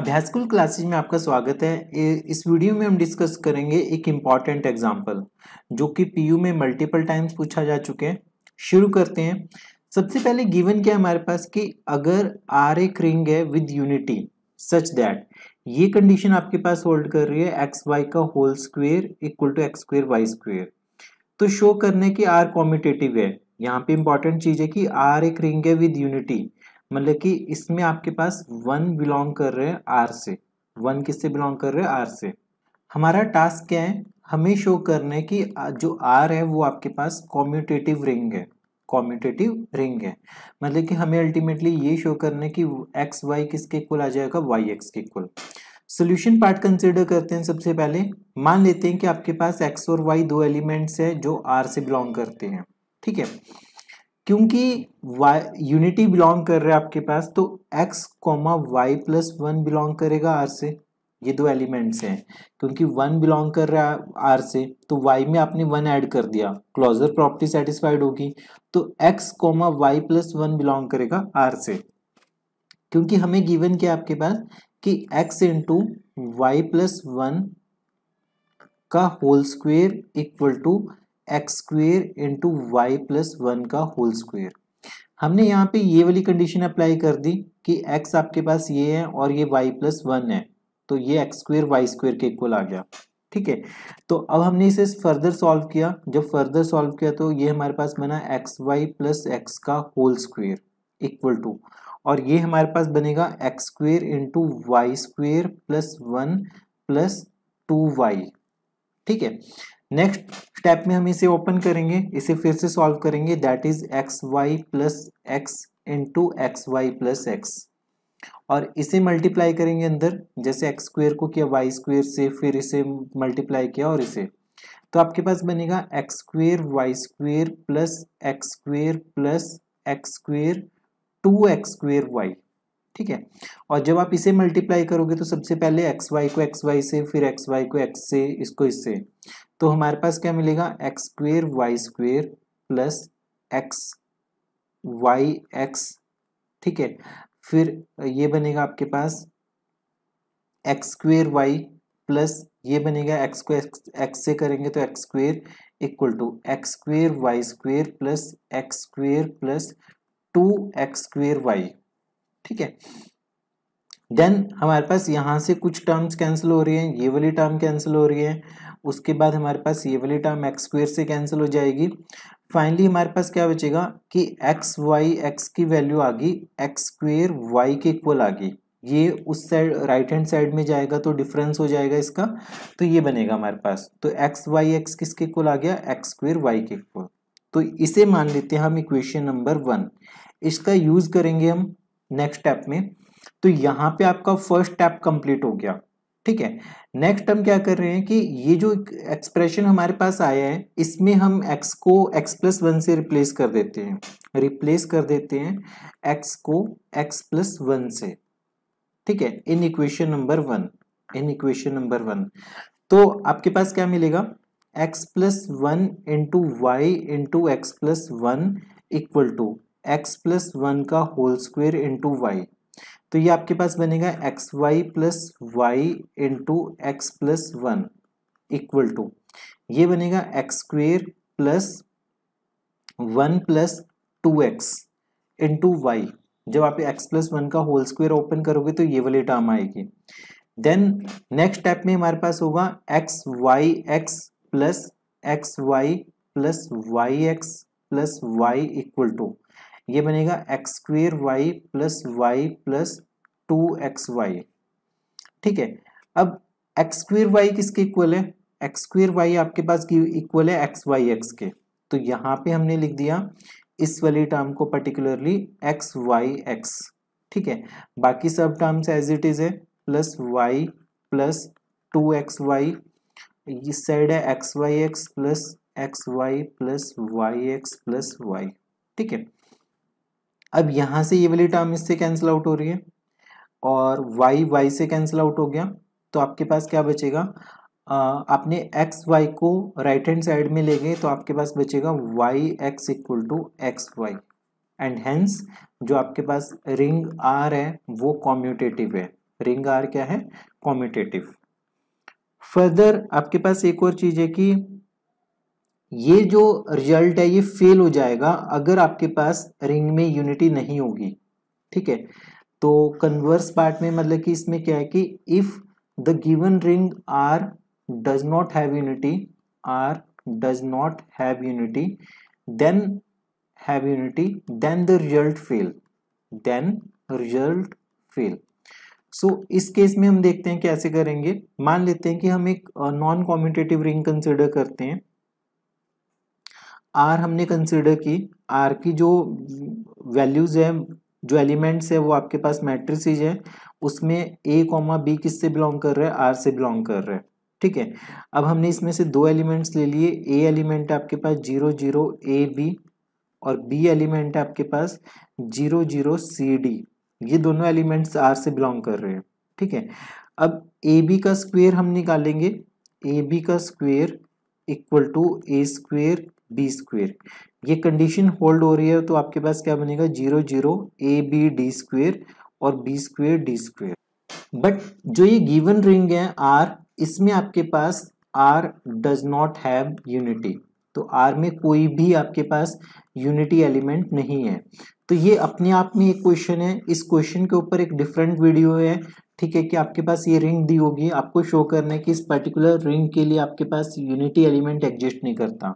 अभ्यास school classes में आपका स्वागत है इस वीडियो में हम डिस्कस करेंगे एक इम्पॉर्टेंट एग्जाम्पल जो कि पीयू में मल्टीपल टाइम्स पूछा जा चुके हैं शुरू करते हैं सबसे पहले गिवन क्या हमारे पास कि अगर आर एक रिंग है विद यूनिटी सच दैट ये कंडीशन आपके पास होल्ड कर रही है एक्स वाई का whole square equal to X square Y square तो शो करने की आर कॉम्पिटेटिव है यहाँ पे इंपॉर्टेंट चीज़ है कि आर एक रिंग है विद यूनिटी मतलब कि इसमें आपके पास वन बिलोंग कर रहे हैं आर से वन किससे बिलोंग कर रहे हैं आर से हमारा टास्क क्या है हमें शो करना है कि जो आर है वो आपके पास कॉम्यूटेटिव रिंग है कॉम्यूटेटिव रिंग है मतलब कि हमें अल्टीमेटली ये शो करना है कि एक्स वाई किसके कुल आ जाएगा वाई एक्स के कुल सोल्यूशन पार्ट कंसिडर करते हैं सबसे पहले मान लेते हैं कि आपके पास एक्स और वाई दो एलिमेंट्स हैं जो आर से बिलोंग करते हैं ठीक है क्योंकि वाई यूनिटी बिलोंग कर रहे हैं आपके पास तो X comma Y plus one belong करेगा आर से ये दो एलिमेंट्स हैं क्योंकि वन बिलोंग कर रहा है आर से तो वाई में आपने वन ऐड कर दिया क्लोजर प्रॉपर्टी सेटिस्फाइड होगी तो X comma Y plus one belong करेगा आर से क्योंकि हमें गिवन क्या आपके पास कि X into Y plus one का whole square equal to X square into Y plus one का होल स्क्वेयर हमने यहाँ पे ये वाली कंडीशन अप्लाई कर दी कि x आपके पास ये है और ये y प्लस वन है तो ये एक्स स्क्वेयर वाई स्क्वेयर के इक्वल आ गया ठीक है तो अब हमने इसे फर्दर सॉल्व किया जब फर्दर सॉल्व किया तो ये हमारे पास बना एक्स वाई प्लस एक्स का होल स्क्वेयर इक्वल टू और ये हमारे पास बनेगा X square into Y square plus one plus two Y ठीक है नेक्स्ट स्टेप में हम इसे ओपन करेंगे इसे फिर से सॉल्व करेंगे that is X Y plus X into X Y plus X और इसे मल्टीप्लाई करेंगे अंदर जैसे एक्स स्क्वेयर को किया वाई स्क्वेयर से फिर इसे मल्टीप्लाई किया और इसे तो आपके पास बनेगा X square Y square plus X square plus X square two X square Y ठीक है और जब आप इसे मल्टीप्लाई करोगे तो सबसे पहले एक्स वाई को एक्स वाई से फिर एक्स वाई को एक्स से इसको इससे तो हमारे पास क्या मिलेगा X square Y square plus X Y X ठीक है फिर ये बनेगा आपके पास एक्स स्क्वेयर वाई प्लस ये बनेगा एक्स को एक्स से करेंगे तो X square equal to X square Y square plus X square plus two X square Y ठीक है देन हमारे पास यहां से कुछ टर्म्स कैंसिल हो रही हैं ये वाली टर्म कैंसिल हो रही है उसके बाद हमारे पास ये वाली टर्म एक्स स्क्वेयर से कैंसिल हो जाएगी फाइनली हमारे पास क्या बचेगा कि एक्स वाई एक्स की वैल्यू आ गई एक्स स्क्वेयर वाई के इक्वल आ गई ये उस साइड राइट हैंड साइड में जाएगा तो डिफरेंस हो जाएगा इसका तो ये बनेगा हमारे पास तो एक्स वाई एक्स किसके इक्वल आ गया एक्स स्क्वेयर वाई के इक्वल तो इसे मान लेते हैं हम इक्वेशन नंबर वन इसका यूज़ करेंगे हम नेक्स्ट स्टेप में तो यहाँ पे आपका फर्स्ट स्टेप कंप्लीट हो गया ठीक है नेक्स्ट हम क्या कर रहे हैं कि ये जो एक्सप्रेशन हमारे पास आया है इसमें हम x को x प्लस वन से रिप्लेस कर देते हैं रिप्लेस कर देते हैं x को x प्लस वन से ठीक है in equation number one in equation number one तो आपके पास क्या मिलेगा x plus one into Y into X plus one equal to X plus one का होल स्क्वेयर इंटू वाई तो ये आपके पास बनेगा X Y plus Y into X plus one equal to ये बनेगा X square plus one plus two X into Y जब आप एक्स प्लस वन का होल स्क्वेयर ओपन करोगे तो ये वाली टर्म आएगी देन नेक्स्ट स्टेप में हमारे पास होगा X Y X plus X Y plus Y X plus Y equal to ये बनेगा X square Y plus Y plus two X Y ठीक है अब एक्स स्क्र वाई किसके इक्वल है एक्स स्क्र वाई आपके पास इक्वल है एक्स वाई एक्स के तो यहाँ पे हमने लिख दिया इस वाली टर्म को पर्टिकुलरली एक्स वाई एक्स ठीक है बाकी सब टर्म्स एज इट इज़ है plus Y plus two X Y इस साइड है X Y X plus X Y plus Y X plus Y ठीक है अब यहाँ से ये वाली टर्म इससे कैंसिल आउट हो रही है और वाई वाई से कैंसिल आउट हो गया तो आपके पास क्या बचेगा आ, आपने एक्स वाई को राइट हैंड साइड में ले गए तो आपके पास बचेगा Y X equal to X Y and hence जो आपके पास रिंग आर है वो कॉम्यूटेटिव है रिंग आर क्या है कॉम्यूटेटिव फर्दर आपके पास एक और चीज़ है कि ये जो रिजल्ट है ये फेल हो जाएगा अगर आपके पास रिंग में यूनिटी नहीं होगी ठीक है तो कन्वर्स पार्ट में मतलब कि इसमें क्या है कि if the given ring R does not have unity R does not have unity then have unity then the result fail then result fail so इस केस में हम देखते हैं कैसे करेंगे मान लेते हैं कि हम एक नॉन कॉम्पिटेटिव रिंग कंसिडर करते हैं आर हमने कंसिडर की आर की जो वैल्यूज़ है जो एलिमेंट्स है वो आपके पास मैट्रिक है उसमें ए कॉमा बी किससे बिलोंग कर रहा है आर से बिलोंग कर रहा है ठीक है अब हमने इसमें से दो एलिमेंट्स ले लिए ए एलिमेंट आपके पास जीरो जीरो ए बी और बी एलिमेंट है आपके पास जीरो जीरो सी डी ये दोनों एलिमेंट्स आर से बिलोंग कर रहे हैं ठीक है अब ए बी का स्क्वेयर हम निकालेंगे ए बी का square equal to A square B square ये कंडीशन होल्ड हो रही है तो आपके पास क्या बनेगा zero zero A B D square और B square D square but जो ये गिवन रिंग है आर इसमें आपके पास R does not have unity तो आर में कोई भी आपके पास यूनिटी एलिमेंट नहीं है तो ये अपने आप में एक क्वेश्चन है इस क्वेश्चन के ऊपर एक डिफरेंट वीडियो है ठीक है कि आपके पास ये रिंग दी होगी आपको शो करना है कि इस पर्टिकुलर रिंग के लिए आपके पास यूनिटी एलिमेंट एग्जिस्ट नहीं करता